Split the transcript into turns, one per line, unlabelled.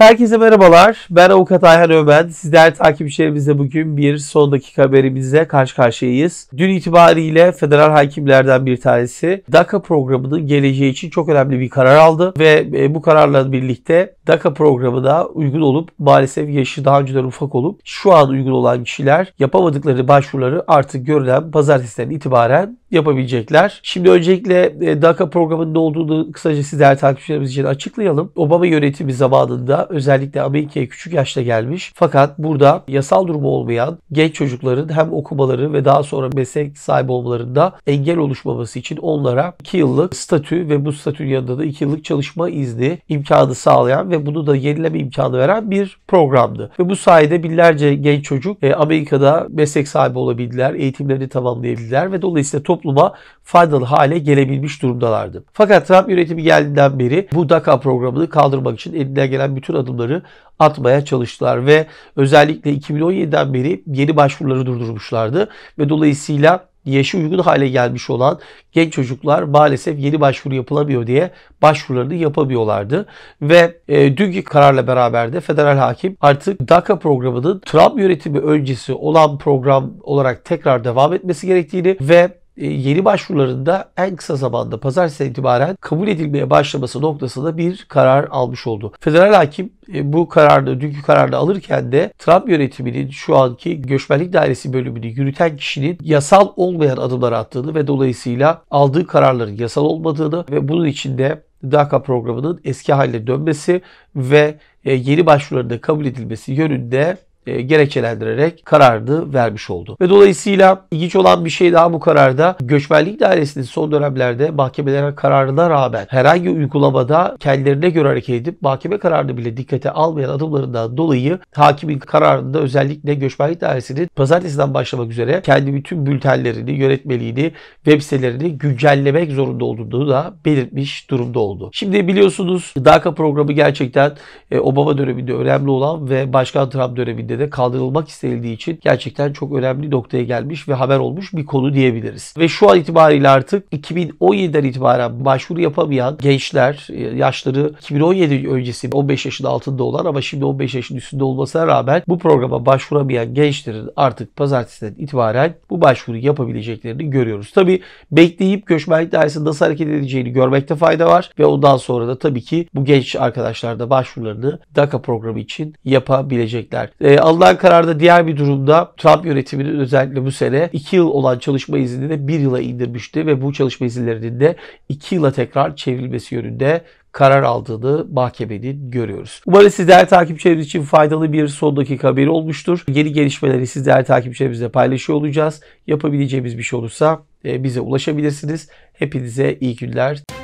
Herkese merhabalar. Ben Avukat Ayhan Ömen. Sizler takipçilerimizle bugün bir son dakika haberimizle karşı karşıyayız. Dün itibariyle federal hakimlerden bir tanesi DACA programının geleceği için çok önemli bir karar aldı ve e, bu kararla birlikte DACA programı da uygun olup maalesef yaşı daha önceden ufak olup şu an uygun olan kişiler yapamadıkları başvuruları artık görülen Pazartesi'nden itibaren yapabilecekler. Şimdi öncelikle e, DACA programının ne olduğunu kısaca sizler takipçilerimiz için açıklayalım. Obama yönetimi zamanında özellikle Amerika'ya küçük yaşta gelmiş fakat burada yasal durumu olmayan genç çocukların hem okumaları ve daha sonra meslek sahibi olmalarında engel oluşmaması için onlara 2 yıllık statü ve bu statünün yanında da 2 yıllık çalışma izni imkanı sağlayan ve bunu da yenileme imkanı veren bir programdı. Ve bu sayede binlerce genç çocuk e, Amerika'da meslek sahibi olabildiler, eğitimlerini tamamlayabildiler ve dolayısıyla topluma faydalı hale gelebilmiş durumdalardı. Fakat Trump yönetimi geldiğinden beri bu DACA programını kaldırmak için eline gelen bütün adımları atmaya çalıştılar ve özellikle 2017'den beri yeni başvuruları durdurmuşlardı ve dolayısıyla yaşı uygun hale gelmiş olan genç çocuklar maalesef yeni başvuru yapılamıyor diye başvurularını yapamıyorlardı. Ve e, dünkü kararla beraber de federal hakim artık DACA programının Trump yönetimi öncesi olan program olarak tekrar devam etmesi gerektiğini ve e, yeni başvurularında en kısa zamanda pazartesi itibaren kabul edilmeye başlaması noktasında bir karar almış oldu. Federal hakim e, bu kararda dünkü kararda alırken de Trump yönetiminin şu anki göçmenlik dairesi bölümünü yürüten kişinin yasal olmayan adımlar attığını ve dolayısıyla aldığı kararların yasal olmadığını ve bunun içinde DACA programının eski haline dönmesi ve e, yeni başvurularında kabul edilmesi yönünde e, gerekçelendirerek kararını vermiş oldu. Ve dolayısıyla ilginç olan bir şey daha bu kararda göçmenlik dairesinin son dönemlerde mahkemelere kararına rağmen herhangi uygulamada kendilerine göre hareket edip mahkeme kararını bile dikkate almayan adımlarından dolayı hakimin kararında özellikle göçmenlik dairesinin pazartesiden başlamak üzere kendi bütün bültenlerini, yönetmeliğini, web sitelerini güncellemek zorunda olduğunu da belirtmiş durumda oldu. Şimdi biliyorsunuz DACA programı gerçekten e, Obama döneminde önemli olan ve Başkan Trump döneminde de kaldırılmak istenildiği için gerçekten çok önemli noktaya gelmiş ve haber olmuş bir konu diyebiliriz. Ve şu an itibariyle artık 2017'den itibaren başvuru yapamayan gençler e, yaşları 2017 öncesi 15 yaşın altında olan ama şimdi 15 yaşın üstünde olmasına rağmen bu programa başvuramayan gençlerin artık pazartesiden itibaren bu başvuru yapabileceklerini görüyoruz. Tabi bekleyip göçmenlik dairesi nasıl hareket edeceğini görmekte fayda var ve ondan sonra da tabii ki bu genç arkadaşlar da başvurularını DACA programı için yapabilecekler. E, ee, Allah'ın kararında diğer bir durumda Trump yönetiminin özellikle bu sene 2 yıl olan çalışma iznini de 1 yıla indirmişti ve bu çalışma izinlerinin de 2 yıla tekrar çevrilmesi yönünde karar aldığını mahkemenin görüyoruz. Umarım sizler takipçilerimiz için faydalı bir son dakika haberi olmuştur. Yeni gelişmeleri sizler takipçilerimizle paylaşıyor olacağız. Yapabileceğimiz bir şey olursa e, bize ulaşabilirsiniz. Hepinize iyi günler.